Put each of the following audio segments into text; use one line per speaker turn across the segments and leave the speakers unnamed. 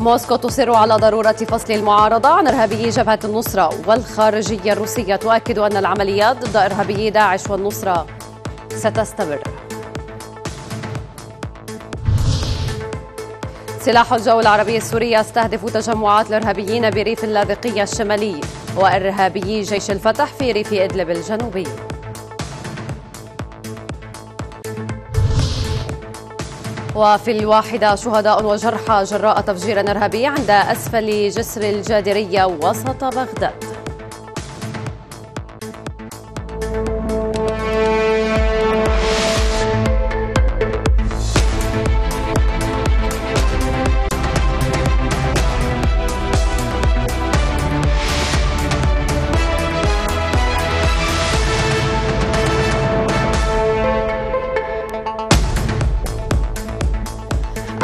موسكو تصر على ضرورة فصل المعارضة عن إرهابي جبهة النصرة والخارجية الروسية تؤكد أن العمليات ضد إرهابي داعش والنصرة ستستمر سلاح الجو العربي السوري يستهدف تجمعات الإرهابيين بريف اللاذقية الشمالي وإرهابي جيش الفتح في ريف إدلب الجنوبي وفي الواحدة شهداء وجرحى جراء تفجير إرهابي عند أسفل جسر الجادرية وسط بغداد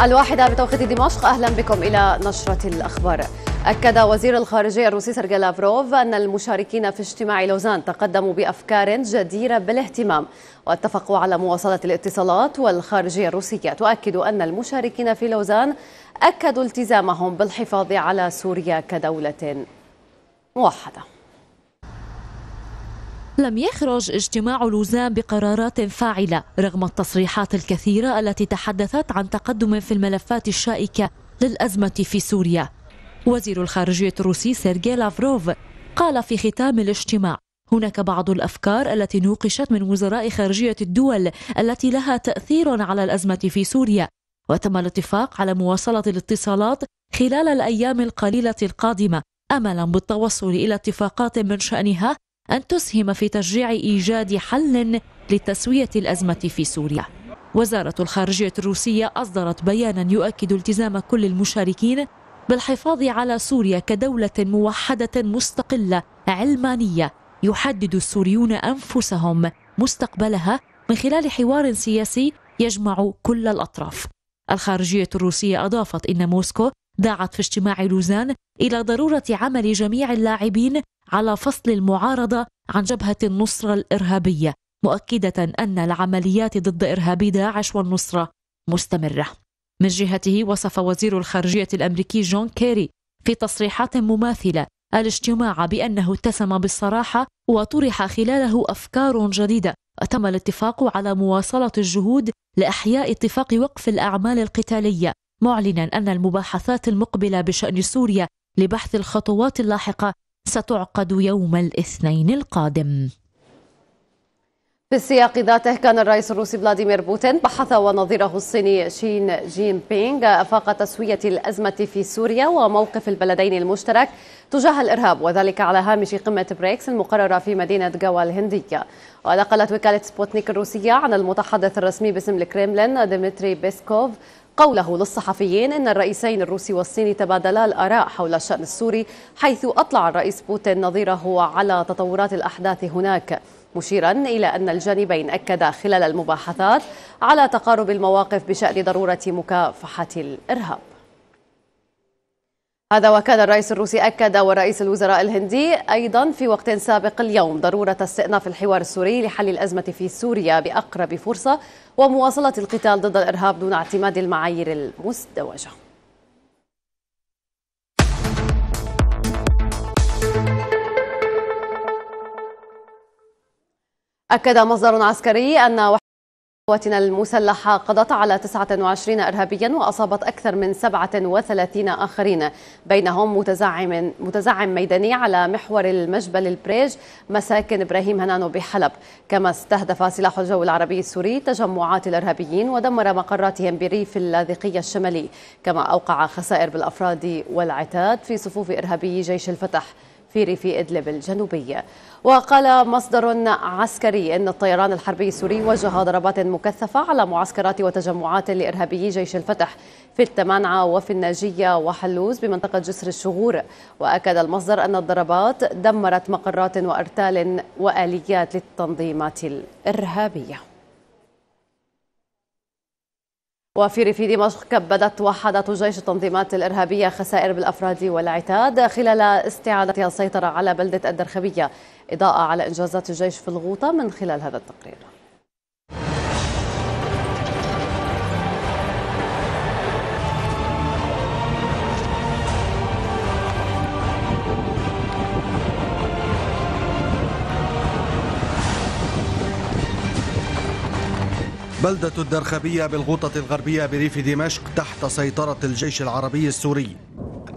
الواحدة بتوقيت دمشق أهلا بكم إلى نشرة الأخبار أكد وزير الخارجية الروسي سيرجي لافروف أن المشاركين في اجتماع لوزان تقدموا بأفكار جديرة بالاهتمام واتفقوا على مواصلة الاتصالات والخارجية الروسية تؤكد أن المشاركين في لوزان أكدوا التزامهم بالحفاظ على سوريا كدولة موحدة
لم يخرج اجتماع لوزان بقرارات فاعلة رغم التصريحات الكثيرة التي تحدثت عن تقدم في الملفات الشائكة للأزمة في سوريا وزير الخارجية الروسي سيرجي لافروف قال في ختام الاجتماع هناك بعض الأفكار التي نوقشت من وزراء خارجية الدول التي لها تأثير على الأزمة في سوريا وتم الاتفاق على مواصلة الاتصالات خلال الأيام القليلة القادمة أملا بالتوصل إلى اتفاقات من شأنها أن تسهم في تشجيع إيجاد حل لتسوية الأزمة في سوريا وزارة الخارجية الروسية أصدرت بيانا يؤكد التزام كل المشاركين بالحفاظ على سوريا كدولة موحدة مستقلة علمانية يحدد السوريون أنفسهم مستقبلها من خلال حوار سياسي يجمع كل الأطراف الخارجية الروسية أضافت إن موسكو دعت في اجتماع لوزان إلى ضرورة عمل جميع اللاعبين على فصل المعارضه عن جبهه النصره الارهابيه مؤكده ان العمليات ضد ارهابي داعش والنصره مستمره. من جهته وصف وزير الخارجيه الامريكي جون كيري في تصريحات مماثله الاجتماع بانه اتسم بالصراحه وطرح خلاله افكار جديده وتم الاتفاق على مواصله الجهود لاحياء اتفاق وقف الاعمال القتاليه معلنا ان المباحثات المقبله بشان سوريا لبحث الخطوات اللاحقه ستعقد يوم الاثنين القادم
في السياق ذاته كان الرئيس الروسي فلاديمير بوتين بحث ونظيره الصيني شين جين بينغ أفاق تسوية الأزمة في سوريا وموقف البلدين المشترك تجاه الإرهاب وذلك على هامش قمة بريكس المقررة في مدينة جوا الهندية ونقلت وكالة سبوتنيك الروسية عن المتحدث الرسمي باسم الكريملين ديمتري بيسكوف قوله للصحفيين ان الرئيسين الروسي والصيني تبادلا الاراء حول الشان السوري حيث اطلع الرئيس بوتين نظيره على تطورات الاحداث هناك مشيرا إلى أن الجانبين أكدا خلال المباحثات على تقارب المواقف بشأن ضرورة مكافحة الإرهاب هذا وكان الرئيس الروسي أكد ورئيس الوزراء الهندي أيضا في وقت سابق اليوم ضرورة استئناف الحوار السوري لحل الأزمة في سوريا بأقرب فرصة ومواصلة القتال ضد الإرهاب دون اعتماد المعايير المزدوجة أكد مصدر عسكري أن قواتنا المسلحة قضت على 29 إرهابيا وأصابت أكثر من 37 آخرين بينهم متزعم, متزعم ميداني على محور المجبل البريج مساكن إبراهيم هنانو بحلب كما استهدف سلاح الجو العربي السوري تجمعات الإرهابيين ودمر مقراتهم بريف اللاذقية الشمالي كما أوقع خسائر بالأفراد والعتاد في صفوف إرهابي جيش الفتح في ريف إدلب الجنوبي وقال مصدر عسكري أن الطيران الحربي السوري وجه ضربات مكثفة على معسكرات وتجمعات لإرهابي جيش الفتح في التمانعة وفي الناجية وحلوز بمنطقة جسر الشغور وأكد المصدر أن الضربات دمرت مقرات وأرتال وآليات للتنظيمات الإرهابية وفي ريف دمشق كبدت وحدة جيش التنظيمات الإرهابية خسائر بالأفراد والعتاد خلال استعادتها السيطرة على بلدة الدرخبية إضاءة على إنجازات الجيش في الغوطة من خلال هذا التقرير
بلدة الدرخبية بالغوطة الغربية بريف دمشق تحت سيطرة الجيش العربي السوري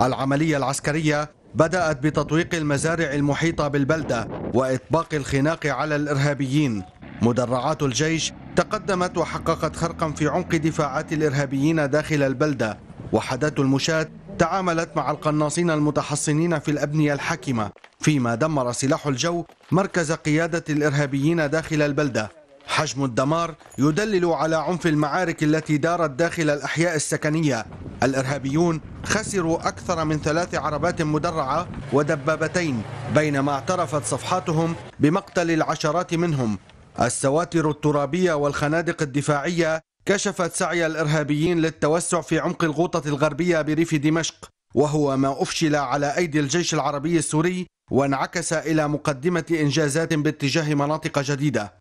العملية العسكرية بدأت بتطويق المزارع المحيطة بالبلدة وإطباق الخناق على الإرهابيين مدرعات الجيش تقدمت وحققت خرقا في عمق دفاعات الإرهابيين داخل البلدة وحدات المشاة تعاملت مع القناصين المتحصنين في الأبنية الحاكمة فيما دمر سلاح الجو مركز قيادة الإرهابيين داخل البلدة حجم الدمار يدلل على عنف المعارك التي دارت داخل الأحياء السكنية الإرهابيون خسروا أكثر من ثلاث عربات مدرعة ودبابتين بينما اعترفت صفحاتهم بمقتل العشرات منهم السواتر الترابية والخنادق الدفاعية كشفت سعي الإرهابيين للتوسع في عمق الغوطة الغربية بريف دمشق وهو ما أفشل على أيدي الجيش العربي السوري وانعكس إلى مقدمة إنجازات باتجاه مناطق جديدة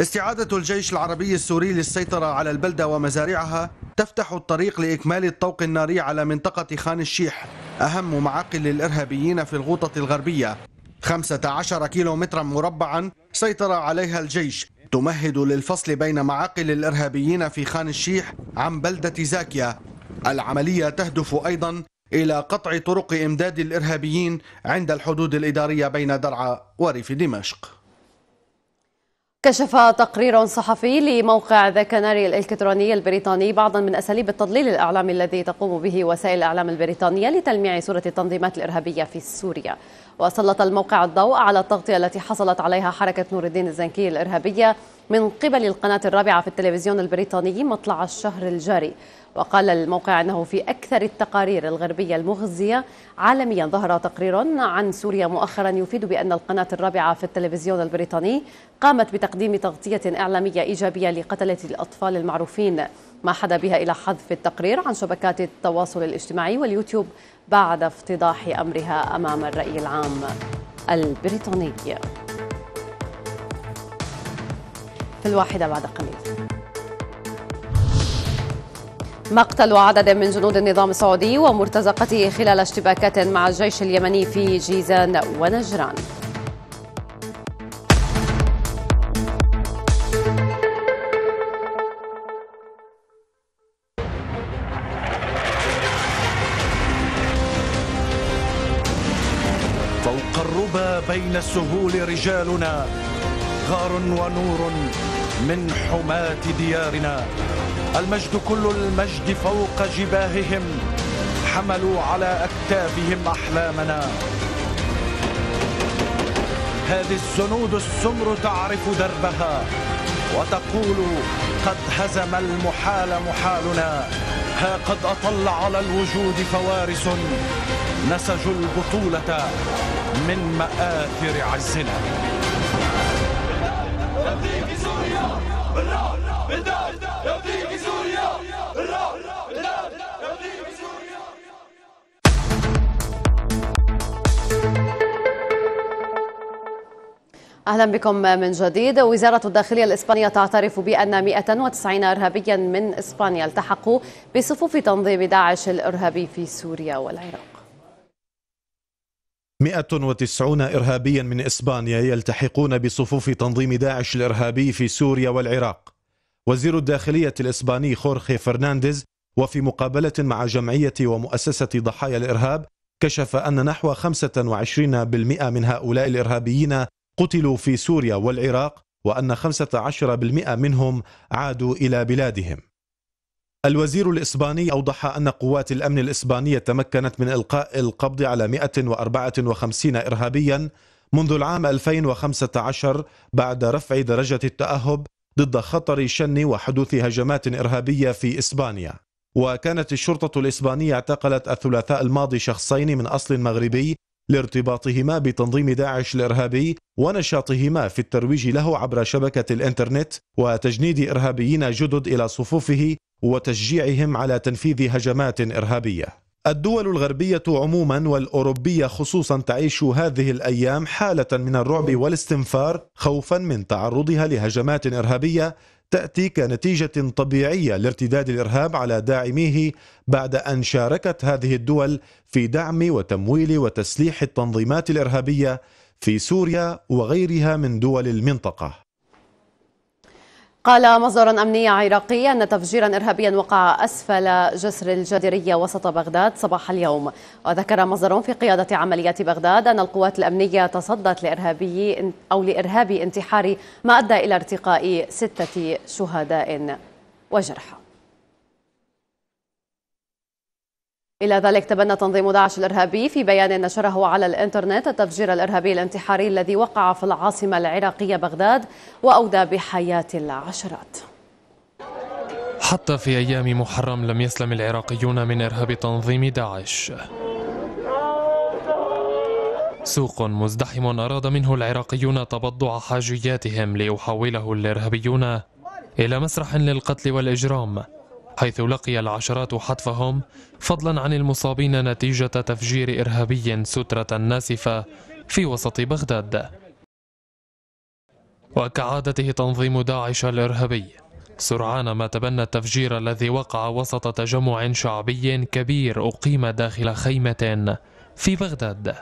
استعادة الجيش العربي السوري للسيطرة على البلدة ومزارعها تفتح الطريق لإكمال الطوق الناري على منطقة خان الشيح أهم معاقل للإرهابيين في الغوطة الغربية 15 كيلو مترا مربعا سيطر عليها الجيش تمهد للفصل بين معاقل الإرهابيين في خان الشيح عن بلدة زاكيا العملية تهدف أيضا إلى قطع طرق إمداد الإرهابيين عند الحدود الإدارية بين درعا وريف دمشق
كشف تقرير صحفي لموقع ذا كناري الإلكتروني البريطاني بعضا من أساليب التضليل الإعلامي الذي تقوم به وسائل الإعلام البريطانية لتلميع صورة التنظيمات الإرهابية في سوريا وسلط الموقع الضوء على التغطية التي حصلت عليها حركة نور الدين الزنكي الإرهابية من قبل القناة الرابعة في التلفزيون البريطاني مطلع الشهر الجاري وقال الموقع أنه في أكثر التقارير الغربية المغزية عالميا ظهر تقرير عن سوريا مؤخرا يفيد بأن القناة الرابعة في التلفزيون البريطاني قامت بتقديم تغطية إعلامية إيجابية لقتلة الأطفال المعروفين ما حدا بها إلى حذف التقرير عن شبكات التواصل الاجتماعي واليوتيوب بعد افتضاح أمرها أمام الرأي العام البريطاني في الواحدة بعد قليل مقتل عدد من جنود النظام السعودي ومرتزقته خلال اشتباكات مع الجيش اليمني في جيزان ونجران
تقربا بين السهول رجالنا غار ونور من حماة ديارنا المجد كل المجد فوق جباههم حملوا على أكتافهم أحلامنا هذه الزنود السمر تعرف دربها وتقول قد هزم المحال محالنا ها قد أطل على الوجود فوارس نسجوا البطولة من مآثر عزنا
اهلا بكم من جديد وزاره الداخليه الاسبانيه تعترف بان 190 ارهابيا من اسبانيا التحقوا بصفوف تنظيم داعش الارهابي في سوريا والعراق
190 إرهابيا من إسبانيا يلتحقون بصفوف تنظيم داعش الإرهابي في سوريا والعراق وزير الداخلية الإسباني خورخي فرنانديز وفي مقابلة مع جمعية ومؤسسة ضحايا الإرهاب كشف أن نحو 25% من هؤلاء الإرهابيين قتلوا في سوريا والعراق وأن 15% منهم عادوا إلى بلادهم الوزير الإسباني أوضح أن قوات الأمن الإسبانية تمكنت من إلقاء القبض على 154 إرهابيا منذ العام 2015 بعد رفع درجة التأهب ضد خطر شن وحدوث هجمات إرهابية في إسبانيا وكانت الشرطة الإسبانية اعتقلت الثلاثاء الماضي شخصين من أصل مغربي لارتباطهما بتنظيم داعش الإرهابي ونشاطهما في الترويج له عبر شبكة الإنترنت وتجنيد إرهابيين جدد إلى صفوفه وتشجيعهم على تنفيذ هجمات إرهابية الدول الغربية عموما والأوروبية خصوصا تعيش هذه الأيام حالة من الرعب والاستنفار خوفا من تعرضها لهجمات إرهابية تأتي كنتيجة طبيعية لارتداد الإرهاب على داعميه بعد أن شاركت هذه الدول في دعم وتمويل وتسليح التنظيمات الإرهابية في سوريا وغيرها من دول المنطقة
قال مصدر أمني عراقي أن تفجيرا إرهابيا وقع أسفل جسر الجدرية وسط بغداد صباح اليوم وذكر مصدر في قيادة عمليات بغداد أن القوات الأمنية تصدت لإرهابي أو لإرهابي انتحاري ما أدى إلى ارتقاء ستة شهداء وجرحى إلى ذلك تبنى تنظيم داعش الإرهابي في بيان نشره على الإنترنت التفجير الإرهابي الانتحاري الذي وقع في العاصمة العراقية بغداد وأودى بحياة العشرات
حتى في أيام محرم لم يسلم العراقيون من إرهاب تنظيم داعش سوق مزدحم أراد منه العراقيون تبضع حاجياتهم ليحوله الإرهابيون إلى مسرح للقتل والإجرام حيث لقي العشرات حتفهم فضلا عن المصابين نتيجة تفجير إرهابي سترة ناسفة في وسط بغداد وكعادته تنظيم داعش الإرهابي سرعان ما تبنى التفجير الذي وقع وسط تجمع شعبي كبير أقيم داخل خيمة في بغداد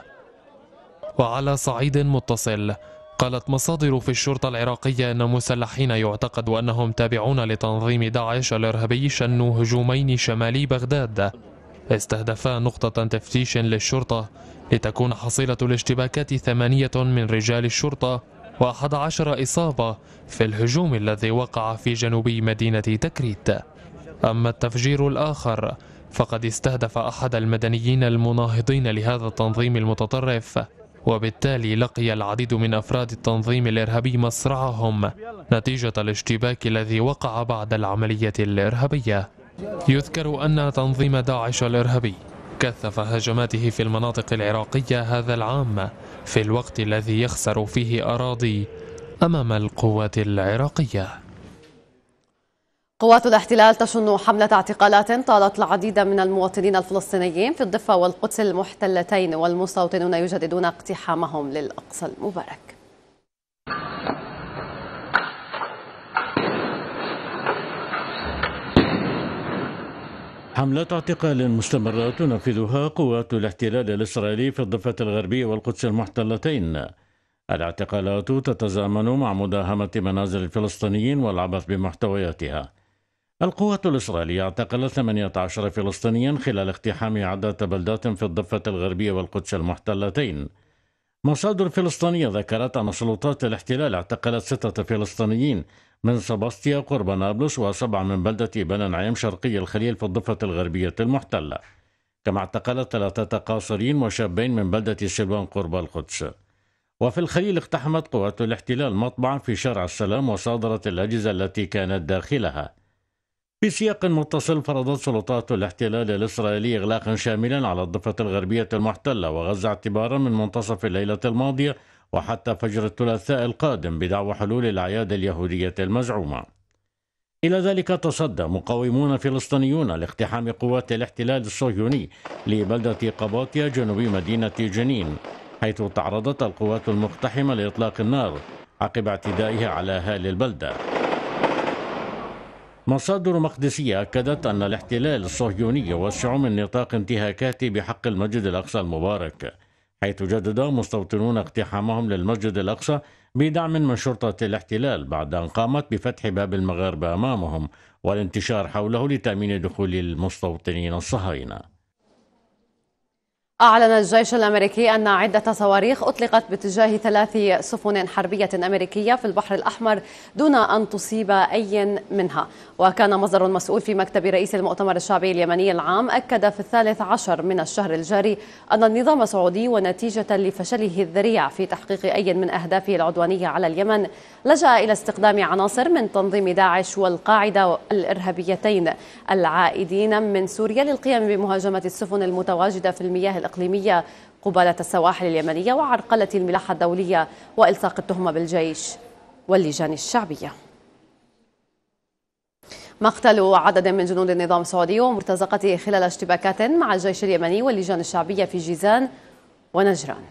وعلى صعيد متصل قالت مصادر في الشرطة العراقية أن مسلحين يعتقد أنهم تابعون لتنظيم داعش الإرهابي شنوا هجومين شمالي بغداد استهدفا نقطة تفتيش للشرطة لتكون حصيلة الاشتباكات ثمانية من رجال الشرطة وأحد عشر إصابة في الهجوم الذي وقع في جنوب مدينة تكريت أما التفجير الآخر فقد استهدف أحد المدنيين المناهضين لهذا التنظيم المتطرف وبالتالي لقي العديد من أفراد التنظيم الإرهابي مصرعهم نتيجة الاشتباك الذي وقع بعد العملية الإرهابية يذكر أن تنظيم داعش الإرهابي كثف هجماته في المناطق العراقية هذا العام في الوقت الذي يخسر فيه أراضي أمام القوات العراقية
قوات الاحتلال تشن حملة اعتقالات طالت العديد من المواطنين الفلسطينيين في الضفة والقدس المحتلتين والمستوطنون يجددون اقتحامهم للأقصى المبارك
حملات اعتقال مستمرة تنفذها قوات الاحتلال الإسرائيلي في الضفة الغربية والقدس المحتلتين الاعتقالات تتزامن مع مداهمة منازل الفلسطينيين والعبث بمحتوياتها القوات الإسرائيلية اعتقلت 18 فلسطينيا خلال اقتحام عدة بلدات في الضفة الغربية والقدس المحتلتين مصادر فلسطينية ذكرت أن سلطات الاحتلال اعتقلت ستة فلسطينيين من سباستيا قرب نابلس وسبعة من بلدة بن نعيم شرقي الخليل في الضفة الغربية المحتلة كما اعتقلت ثلاثة قاصرين وشابين من بلدة سلوان قرب القدس وفي الخليل اقتحمت قوات الاحتلال مطبعا في شارع السلام وصادرت الأجهزة التي كانت داخلها في سياق متصل فرضت سلطات الاحتلال الإسرائيلي إغلاقا شاملا على الضفة الغربية المحتلة وغزة اعتبارا من منتصف الليلة الماضية وحتى فجر الثلاثاء القادم بدعوى حلول الأعياد اليهودية المزعومة إلى ذلك تصدى مقاومون فلسطينيون لاقتحام قوات الاحتلال الصهيوني لبلدة قباطيا جنوب مدينة جنين حيث تعرضت القوات المقتحمة لإطلاق النار عقب اعتدائها على أهالي البلدة مصادر مقدسية أكدت أن الاحتلال الصهيوني وسع من نطاق انتهاكاته بحق المسجد الأقصى المبارك حيث جدد مستوطنون اقتحامهم للمسجد الأقصى بدعم من شرطة الاحتلال بعد أن قامت بفتح باب المغاربة أمامهم والانتشار حوله لتأمين دخول المستوطنين الصهاينة
أعلن الجيش الأمريكي أن عدة صواريخ أطلقت باتجاه ثلاث سفن حربية أمريكية في البحر الأحمر دون أن تصيب أي منها وكان مصدر مسؤول في مكتب رئيس المؤتمر الشعبي اليمني العام أكد في الثالث عشر من الشهر الجاري أن النظام السعودي ونتيجة لفشله الذريع في تحقيق أي من أهدافه العدوانية على اليمن لجأ إلى استخدام عناصر من تنظيم داعش والقاعدة الإرهابيتين العائدين من سوريا للقيام بمهاجمة السفن المتواجدة في المياه الإقليمية قبالة السواحل اليمنية وعرقلة الملاحة الدولية وإلصاق التهمة بالجيش واللجان الشعبية مقتل عدد من جنود النظام السعودي ومرتزقته خلال اشتباكات مع الجيش اليمني واللجان الشعبية في جيزان ونجران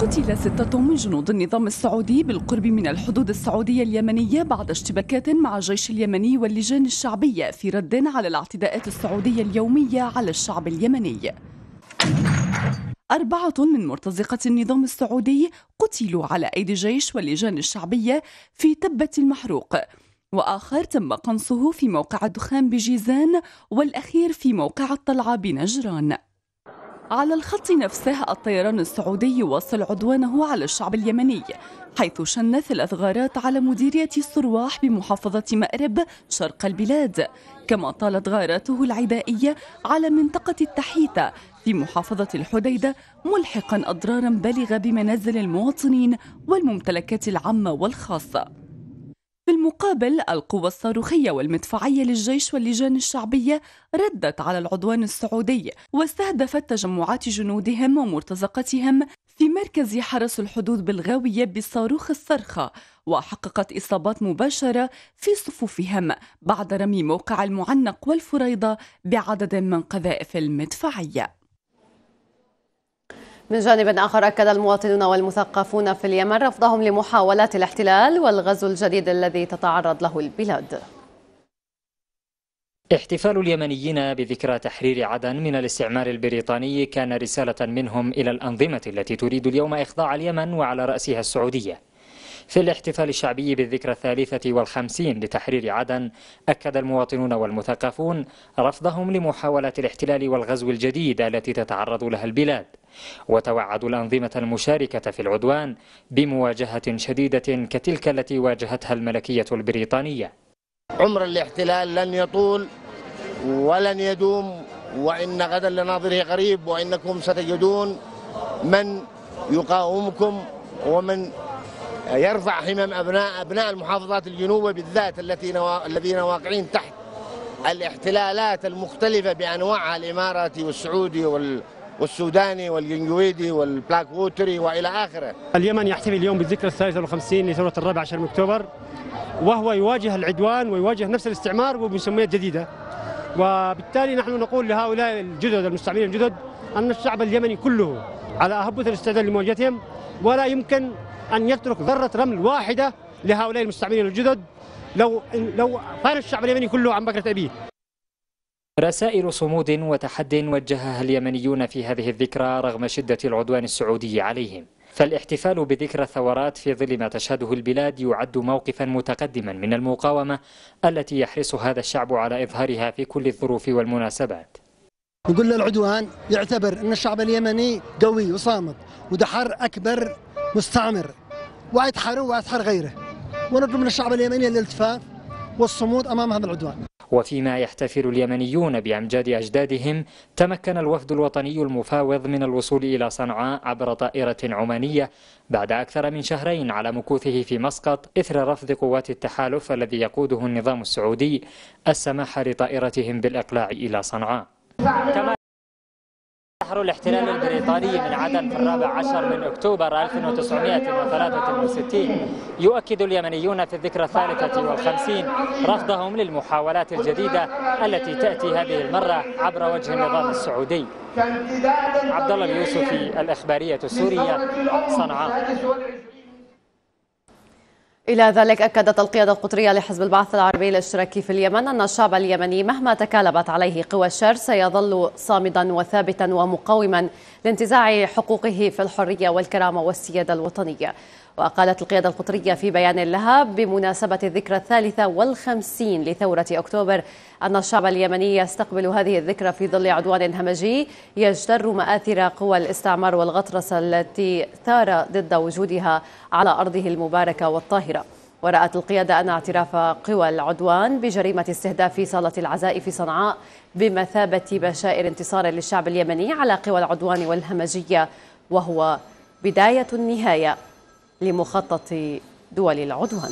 قتل ستة من جنود النظام السعودي بالقرب من الحدود السعودية اليمنية بعد اشتباكات مع الجيش اليمني واللجان الشعبية في رد على الاعتداءات السعودية اليومية على الشعب اليمني أربعة من مرتزقة النظام السعودي قتلوا على أيدي الجيش واللجان الشعبية في تبة المحروق وآخر تم قنصه في موقع الدخان بجيزان والأخير في موقع الطلعة بنجران على الخط نفسه الطيران السعودي يواصل عدوانه على الشعب اليمني حيث شن ثلاث غارات على مديرية الصرواح بمحافظة مأرب شرق البلاد كما طالت غاراته العدائية على منطقة التحيتة في محافظة الحديدة ملحقا أضرارا بالغة بمنازل المواطنين والممتلكات العامة والخاصة بالمقابل القوى الصاروخية والمدفعية للجيش واللجان الشعبية ردت على العدوان السعودي واستهدفت تجمعات جنودهم ومرتزقتهم في مركز حرس الحدود بالغاوية بصاروخ الصرخة وحققت إصابات مباشرة في صفوفهم بعد رمي موقع المعنق والفريضة بعدد من قذائف المدفعية
من جانب آخر أكد المواطنون والمثقفون في اليمن رفضهم لمحاولات الاحتلال والغزو الجديد الذي تتعرض له البلاد
احتفال اليمنيين بذكرى تحرير عدن من الاستعمار البريطاني كان رسالة منهم إلى الأنظمة التي تريد اليوم إخضاع اليمن وعلى رأسها السعودية في الاحتفال الشعبي بالذكرى الثالثة والخمسين لتحرير عدن أكد المواطنون والمثقفون رفضهم لمحاولة الاحتلال والغزو الجديد التي تتعرض لها البلاد وتوعدوا الأنظمة المشاركة في العدوان بمواجهة شديدة
كتلك التي
واجهتها الملكية البريطانية
عمر الاحتلال لن يطول ولن يدوم وإن غدا لناظره قريب وإنكم ستجدون من يقاومكم ومن يرفع همم أبناء, أبناء المحافظات الجنوبيه بالذات التي الذين واقعين تحت الاحتلالات المختلفة بأنواعها الإماراتي والسعودي وال... والسوداني والجنجويدي والبلاك ووتري والى اخره. اليمن يحتفي اليوم بالذكرى ال 53
لثورة الرابع عشر من اكتوبر وهو يواجه العدوان ويواجه نفس الاستعمار وبمسميات جديدة. وبالتالي نحن نقول لهؤلاء الجدد المستعمرين الجدد ان الشعب اليمني كله على اهبة الاستعداد لمواجهتهم ولا يمكن ان يترك ذره رمل واحده لهؤلاء المستعمرين الجدد لو لو فان الشعب اليمني كله عن بكره ابيه. رسائل صمود وتحد وجهها اليمنيون في هذه الذكرى رغم شده العدوان السعودي عليهم. فالاحتفال بذكرى الثورات في ظل ما تشهده البلاد يعد موقفا متقدما من المقاومه التي يحرص هذا الشعب على اظهارها في كل الظروف والمناسبات.
نقول للعدوان يعتبر ان الشعب اليمني قوي وصامت ودحر اكبر مستعمر وأدحره وأدحر غيره ونرجو من الشعب اليمني الالتفاف والصمود أمام هذا العدوان
وفيما يحتفل اليمنيون بأمجاد أجدادهم تمكن الوفد الوطني المفاوض من الوصول إلى صنعاء عبر طائرة عمانية بعد أكثر من شهرين على مكوثه في مسقط إثر رفض قوات التحالف الذي يقوده النظام السعودي السماح لطائرتهم بالإقلاع إلى صنعاء أحروا الاحتلال البريطاني من عدن في الرابع عشر من أكتوبر 1963 يؤكد اليمنيون في الذكرى الثالثة والخمسين رفضهم للمحاولات الجديدة التي تأتي هذه المرة عبر وجه النظام السعودي عبد الله اليوسفي الإخبارية السورية صنعاء
إلى ذلك أكدت القيادة القطرية لحزب البعث العربي الاشتراكي في اليمن أن الشعب اليمني مهما تكالبت عليه قوى الشر سيظل صامدا وثابتا ومقاوما لانتزاع حقوقه في الحرية والكرامة والسيادة الوطنية وقالت القيادة القطرية في بيان لها بمناسبة الذكرى الثالثة والخمسين لثورة أكتوبر أن الشعب اليمني يستقبل هذه الذكرى في ظل عدوان همجي يجتر مآثر قوى الاستعمار والغطرسة التي ثار ضد وجودها على أرضه المباركة والطاهرة ورأت القيادة أن اعتراف قوى العدوان بجريمة استهداف صالة العزاء في صنعاء بمثابة بشائر انتصار للشعب اليمني على قوى العدوان والهمجية وهو بداية النهاية لمخطط دول العدوان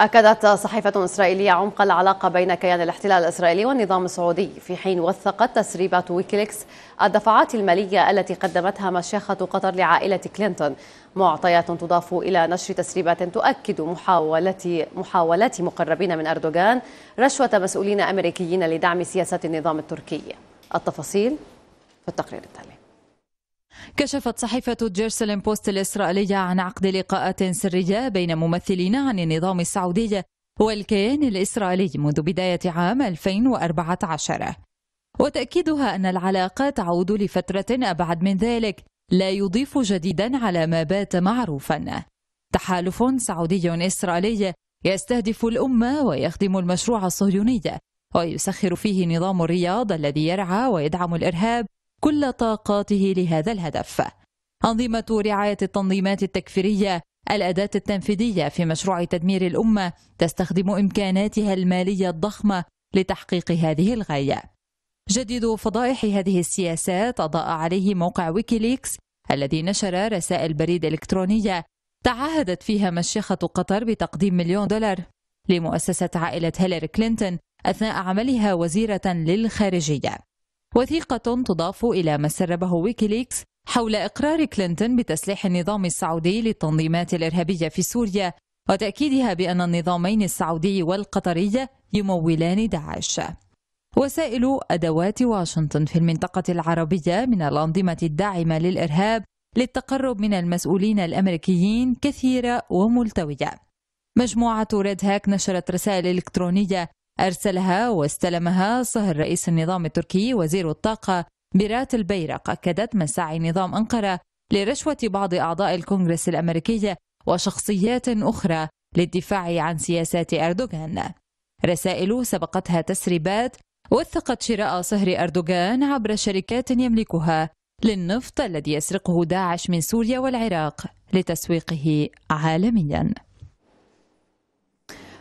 أكدت صحيفة إسرائيلية عمق العلاقة بين كيان الاحتلال الإسرائيلي والنظام السعودي في حين وثقت تسريبات ويكليكس الدفعات المالية التي قدمتها مشيخة قطر لعائلة كلينتون معطيات تضاف إلى نشر تسريبات تؤكد محاولة محاولات مقربين من أردوغان رشوة مسؤولين أمريكيين لدعم سياسة النظام التركي التفاصيل في التقرير التالي
كشفت صحيفة جيرسلين بوست الإسرائيلية عن عقد لقاءات سرية بين ممثلين عن النظام السعودي والكيان الإسرائيلي منذ بداية عام 2014 وتأكيدها أن العلاقة تعود لفترة أبعد من ذلك لا يضيف جديدا على ما بات معروفا تحالف سعودي إسرائيلي يستهدف الأمة ويخدم المشروع الصهيوني ويسخر فيه نظام الرياض الذي يرعى ويدعم الإرهاب كل طاقاته لهذا الهدف أنظمة رعاية التنظيمات التكفيرية الأداة التنفيذية في مشروع تدمير الأمة تستخدم إمكاناتها المالية الضخمة لتحقيق هذه الغاية جديد فضائح هذه السياسات أضاء عليه موقع ويكيليكس الذي نشر رسائل بريد إلكترونية تعهدت فيها مشيخة قطر بتقديم مليون دولار لمؤسسة عائلة هيلاري كلينتون أثناء عملها وزيرة للخارجية وثيقة تضاف إلى ما سربه ويكيليكس حول إقرار كلينتون بتسليح النظام السعودي للتنظيمات الإرهابية في سوريا وتأكيدها بأن النظامين السعودي والقطري يمولان داعش وسائل أدوات واشنطن في المنطقة العربية من الأنظمة الداعمة للإرهاب للتقرب من المسؤولين الأمريكيين كثيرة وملتوية مجموعة ريد هاك نشرت رسائل إلكترونية أرسلها واستلمها صهر رئيس النظام التركي وزير الطاقة بيرات البيرق أكدت من سعي نظام أنقرة لرشوة بعض أعضاء الكونغرس الأمريكي وشخصيات أخرى للدفاع عن سياسات أردوغان رسائل سبقتها تسريبات وثقت شراء صهر أردوغان عبر شركات يملكها للنفط الذي يسرقه داعش من سوريا والعراق لتسويقه عالمياً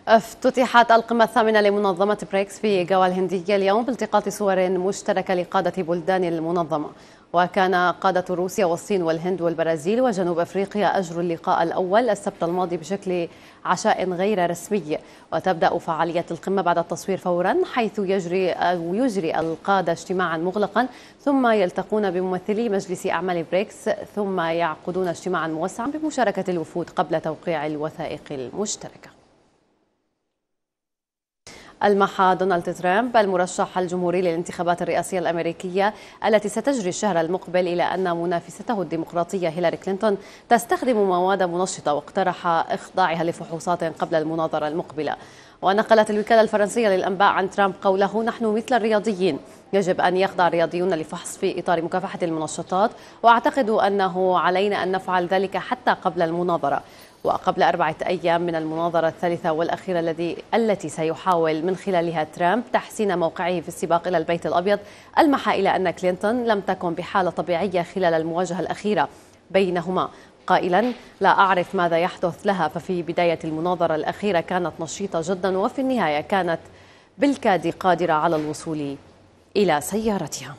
افتتحت القمة الثامنة لمنظمة بريكس في جوا الهندية اليوم بالتقاط صور مشتركة لقادة بلدان المنظمة وكان قادة روسيا والصين والهند والبرازيل وجنوب أفريقيا أجروا اللقاء الأول السبت الماضي بشكل عشاء غير رسمي وتبدأ فعالية القمة بعد التصوير فورا حيث يجري أو يجري القادة اجتماعا مغلقا ثم يلتقون بممثلي مجلس أعمال بريكس ثم يعقدون اجتماعا موسعا بمشاركة الوفود قبل توقيع الوثائق المشتركة ألمح دونالد ترامب المرشح الجمهوري للانتخابات الرئاسية الأمريكية التي ستجري الشهر المقبل إلى أن منافسته الديمقراطية هيلاري كلينتون تستخدم مواد منشطة واقترح إخضاعها لفحوصات قبل المناظرة المقبلة ونقلت الوكالة الفرنسية للأنباء عن ترامب قوله نحن مثل الرياضيين يجب أن يخضع الرياضيون لفحص في إطار مكافحة المنشطات وأعتقد أنه علينا أن نفعل ذلك حتى قبل المناظرة وقبل أربعة أيام من المناظرة الثالثة والأخيرة الذي التي سيحاول من خلالها ترامب تحسين موقعه في السباق إلى البيت الأبيض ألمح إلى أن كلينتون لم تكن بحالة طبيعية خلال المواجهة الأخيرة بينهما قائلا لا أعرف ماذا يحدث لها ففي بداية المناظرة الأخيرة كانت نشيطة جدا وفي النهاية كانت بالكاد قادرة على الوصول إلى سيارتها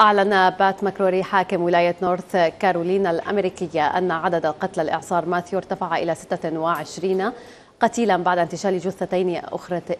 أعلن بات ماكروري حاكم ولاية نورث كارولينا الأمريكية أن عدد قتلى الإعصار ماثيو ارتفع إلى 26 قتيلا بعد انتشال جثتين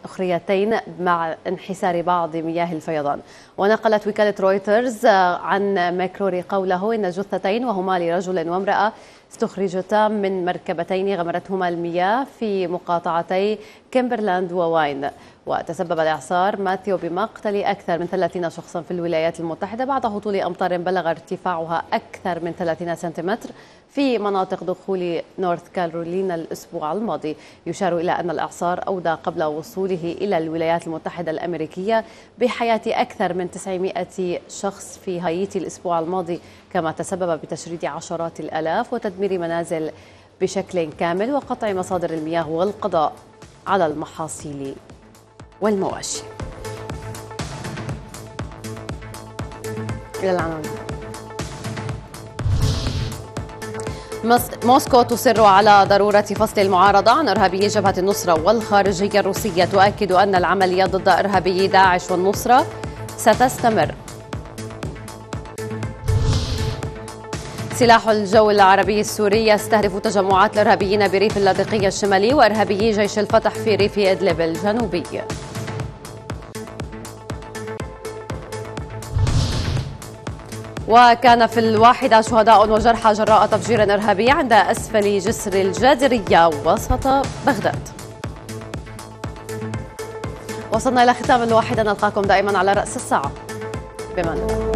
أخريتين مع انحسار بعض مياه الفيضان ونقلت وكالة رويترز عن ماكروري قوله إن جثتين وهما لرجل وامرأة استخرجتا من مركبتين غمرتهما المياه في مقاطعتي كيمبرلاند وواين وتسبب الإعصار ماثيو بمقتل أكثر من 30 شخصا في الولايات المتحدة بعد هطول أمطار بلغ ارتفاعها أكثر من 30 سنتيمتر في مناطق دخول نورث كارولينا الأسبوع الماضي يشار إلى أن الإعصار أودى قبل وصوله إلى الولايات المتحدة الأمريكية بحياة أكثر من 900 شخص في هايتي الأسبوع الماضي كما تسبب بتشريد عشرات الآلاف وتدمير منازل بشكل كامل وقطع مصادر المياه والقضاء على المحاصيل والمواشي إلى العناوين موسكو تصر على ضرورة فصل المعارضة عن إرهابي جبهة النصرة والخارجية الروسية تؤكد أن العملية ضد إرهابي داعش والنصرة ستستمر سلاح الجو العربي السوري يستهدف تجمعات الارهابيين بريف اللاذقية الشمالي وارهابيي جيش الفتح في ريف ادلب الجنوبي. وكان في الواحدة شهداء وجرحى جراء تفجير إرهابي عند أسفل جسر الجادرية وسط بغداد وصلنا إلى ختام الواحدة نلقاكم دائما على رأس الساعة بمن